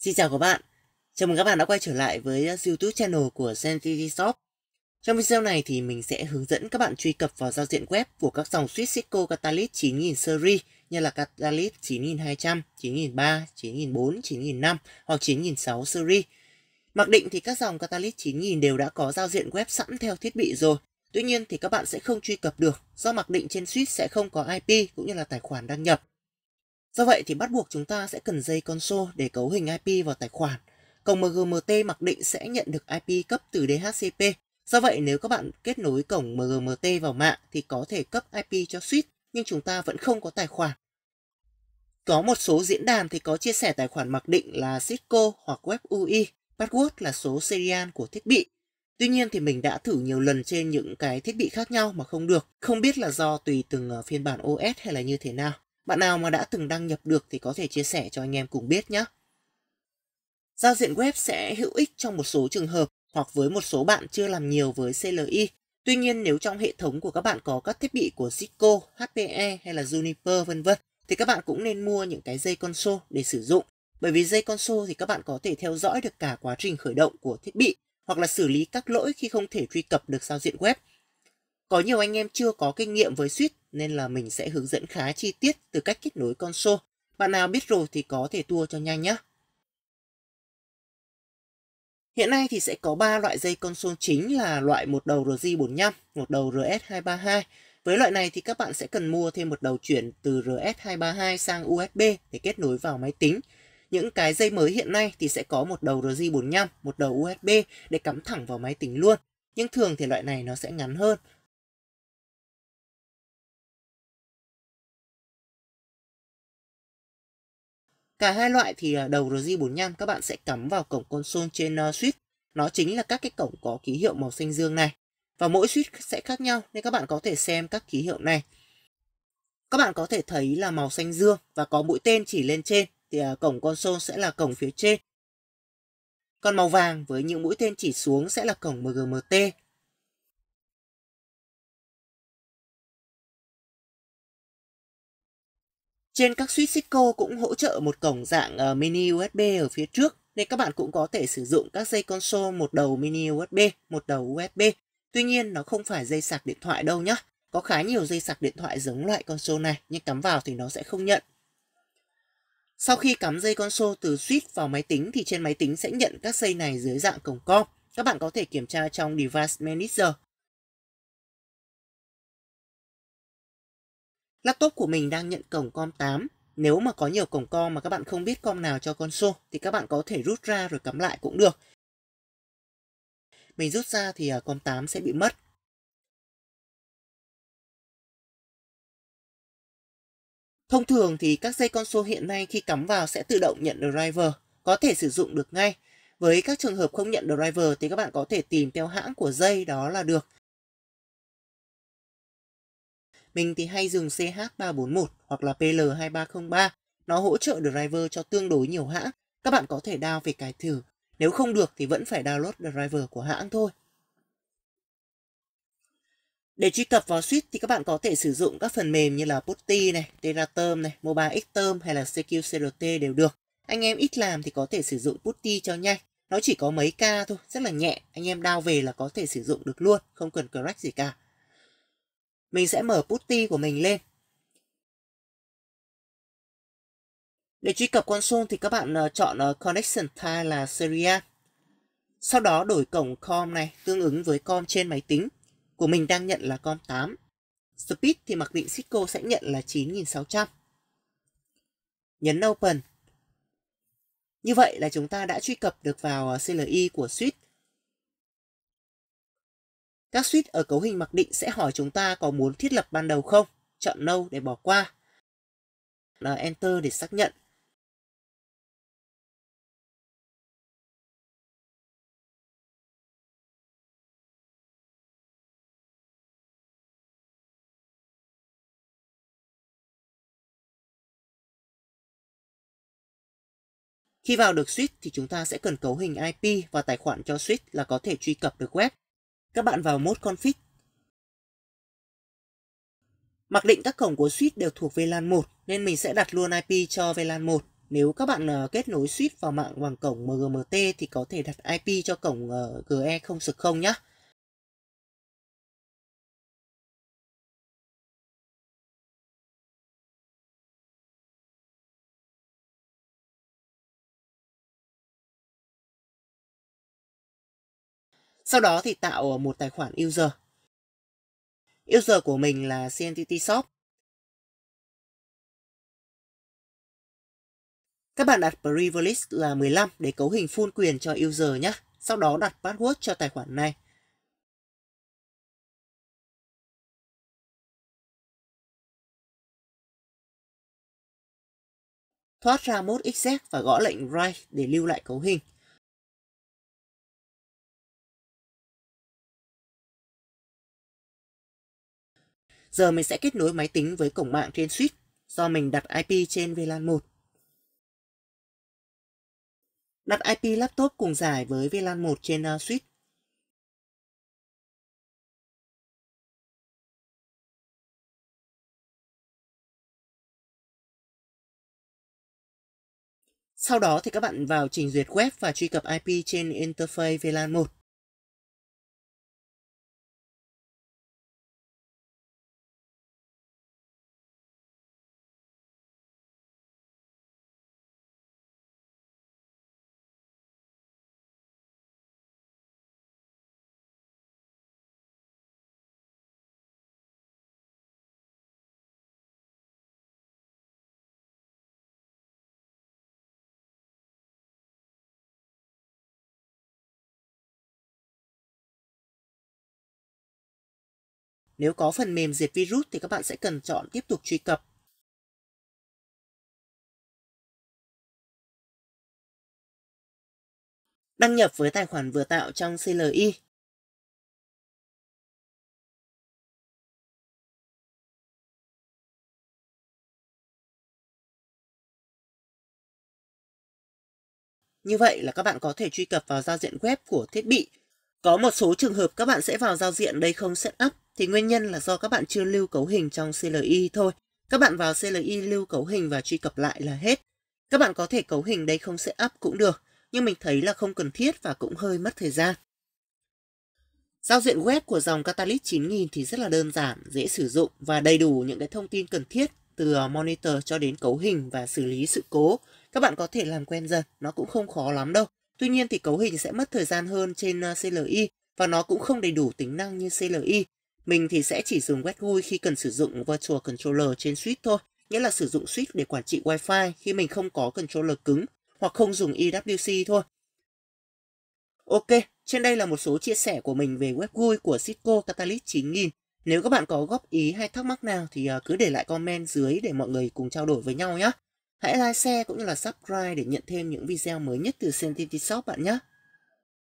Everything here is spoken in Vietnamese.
Xin chào các bạn, chào mừng các bạn đã quay trở lại với YouTube uh, channel của Sentity Shop. Trong video này thì mình sẽ hướng dẫn các bạn truy cập vào giao diện web của các dòng suite Cisco Catalyst 9000 series như là Catalyst 9200, 9003, 9004, 9005 hoặc 9006 series. Mặc định thì các dòng Catalyst 9000 đều đã có giao diện web sẵn theo thiết bị rồi. Tuy nhiên thì các bạn sẽ không truy cập được do mặc định trên suite sẽ không có IP cũng như là tài khoản đăng nhập. Do vậy thì bắt buộc chúng ta sẽ cần dây console để cấu hình IP vào tài khoản. Cổng MGMT mặc định sẽ nhận được IP cấp từ DHCP. Do vậy nếu các bạn kết nối cổng MGMT vào mạng thì có thể cấp IP cho suite nhưng chúng ta vẫn không có tài khoản. Có một số diễn đàn thì có chia sẻ tài khoản mặc định là Cisco hoặc WebUI, password là số serial của thiết bị. Tuy nhiên thì mình đã thử nhiều lần trên những cái thiết bị khác nhau mà không được, không biết là do tùy từng ờ, phiên bản OS hay là như thế nào. Bạn nào mà đã từng đăng nhập được thì có thể chia sẻ cho anh em cùng biết nhé. Giao diện web sẽ hữu ích trong một số trường hợp hoặc với một số bạn chưa làm nhiều với CLI. Tuy nhiên nếu trong hệ thống của các bạn có các thiết bị của Cisco, HPE hay là Juniper vân vân thì các bạn cũng nên mua những cái dây console để sử dụng. Bởi vì dây console thì các bạn có thể theo dõi được cả quá trình khởi động của thiết bị hoặc là xử lý các lỗi khi không thể truy cập được giao diện web có nhiều anh em chưa có kinh nghiệm với switch nên là mình sẽ hướng dẫn khá chi tiết từ cách kết nối console. Bạn nào biết rồi thì có thể tua cho nhanh nhé. Hiện nay thì sẽ có 3 loại dây console chính là loại một đầu RJ45, một đầu RS232. Với loại này thì các bạn sẽ cần mua thêm một đầu chuyển từ RS232 sang USB để kết nối vào máy tính. Những cái dây mới hiện nay thì sẽ có một đầu RJ45, một đầu USB để cắm thẳng vào máy tính luôn. Nhưng thường thì loại này nó sẽ ngắn hơn, Cả hai loại thì à, đầu RJ45 các bạn sẽ cắm vào cổng console trên à, switch. Nó chính là các cái cổng có ký hiệu màu xanh dương này. Và mỗi switch sẽ khác nhau nên các bạn có thể xem các ký hiệu này. Các bạn có thể thấy là màu xanh dương và có mũi tên chỉ lên trên thì à, cổng console sẽ là cổng phía trên. Còn màu vàng với những mũi tên chỉ xuống sẽ là cổng MGMT Trên các switch Cisco cũng hỗ trợ một cổng dạng ờ, mini USB ở phía trước nên các bạn cũng có thể sử dụng các dây console một đầu mini USB, một đầu USB. Tuy nhiên nó không phải dây sạc điện thoại đâu nhé. Có khá nhiều dây sạc điện thoại giống loại console này nhưng cắm vào thì nó sẽ không nhận. Sau khi cắm dây console từ switch vào máy tính thì trên máy tính sẽ nhận các dây này dưới dạng cổng com. Các bạn có thể kiểm tra trong Device Manager Laptop của mình đang nhận cổng COM8. Nếu mà có nhiều cổng COM mà các bạn không biết COM nào cho console thì các bạn có thể rút ra rồi cắm lại cũng được. Mình rút ra thì à, COM8 sẽ bị mất. Thông thường thì các dây console hiện nay khi cắm vào sẽ tự động nhận driver, có thể sử dụng được ngay. Với các trường hợp không nhận driver thì các bạn có thể tìm theo hãng của dây đó là được. Mình thì hay dùng CH341 hoặc là PL2303. Nó hỗ trợ driver cho tương đối nhiều hãng. Các bạn có thể download về cài thử. Nếu không được thì vẫn phải download driver của hãng thôi. Để truy cập vào Switch thì các bạn có thể sử dụng các phần mềm như là Putty này, Teraterm này, MobileXterm hay là CQCRT đều được. Anh em ít làm thì có thể sử dụng Putty cho nhanh. Nó chỉ có mấy k thôi, rất là nhẹ, anh em download về là có thể sử dụng được luôn, không cần crack gì cả. Mình sẽ mở putty của mình lên. Để truy cập console thì các bạn ờ, chọn ờ, connection type là serial. Sau đó đổi cổng COM này tương ứng với COM trên máy tính của mình đang nhận là COM 8. Speed thì mặc định Cisco sẽ nhận là 9600. Nhấn Open. Như vậy là chúng ta đã truy cập được vào ờ, CLI của Switch các switch ở cấu hình mặc định sẽ hỏi chúng ta có muốn thiết lập ban đầu không, chọn nâu để bỏ qua. Là Enter để xác nhận. Khi vào được switch thì chúng ta sẽ cần cấu hình IP và tài khoản cho switch là có thể truy cập được web các bạn vào mode config. Mặc định các cổng của switch đều thuộc VLAN 1 nên mình sẽ đặt luôn IP cho VLAN 1. Nếu các bạn ờ, kết nối switch vào mạng bằng cổng MGMT thì có thể đặt IP cho cổng ờ, GE0.0 nhé. Sau đó thì tạo một tài khoản user. User của mình là CNTT Shop. Các bạn đặt privilege là 15 để cấu hình full quyền cho user nhé. Sau đó đặt password cho tài khoản này. Thoát ra mode exec và gõ lệnh write để lưu lại cấu hình. Giờ mình sẽ kết nối máy tính với cổng mạng trên switch do mình đặt IP trên VLAN 1. Đặt IP laptop cùng giải với VLAN 1 trên ờ, switch. Sau đó thì các bạn vào trình duyệt web và truy cập IP trên interface VLAN 1. Nếu có phần mềm diệt virus thì các bạn sẽ cần chọn tiếp tục truy cập. Đăng nhập với tài khoản vừa tạo trong CLI. Như vậy là các bạn có thể truy cập vào giao diện web của thiết bị. Có một số trường hợp các bạn sẽ vào giao diện đây không setup thì nguyên nhân là do các bạn chưa lưu cấu hình trong CLI thôi. Các bạn vào CLI lưu cấu hình và truy cập lại là hết. Các bạn có thể cấu hình đây không sẽ up cũng được, nhưng mình thấy là không cần thiết và cũng hơi mất thời gian. Giao diện web của dòng Catalyst 9000 thì rất là đơn giản, dễ sử dụng và đầy đủ những cái thông tin cần thiết từ ờ, monitor cho đến cấu hình và xử lý sự cố. Các bạn có thể làm quen dần, nó cũng không khó lắm đâu. Tuy nhiên thì cấu hình sẽ mất thời gian hơn trên ờ, CLI và nó cũng không đầy đủ tính năng như CLI mình thì sẽ chỉ dùng WebGUI khi cần sử dụng Virtual Controller trên switch thôi, nghĩa là sử dụng switch để quản trị Wi-Fi khi mình không có controller cứng hoặc không dùng EWC thôi. Ok, trên đây là một số chia sẻ của mình về WebGUI của Cisco Catalyst 9000. Nếu các bạn có góp ý hay thắc mắc nào thì à, cứ để lại comment dưới để mọi người cùng trao đổi với nhau nhé. Hãy like, share cũng như là subscribe để nhận thêm những video mới nhất từ CNTT Shop bạn nhé.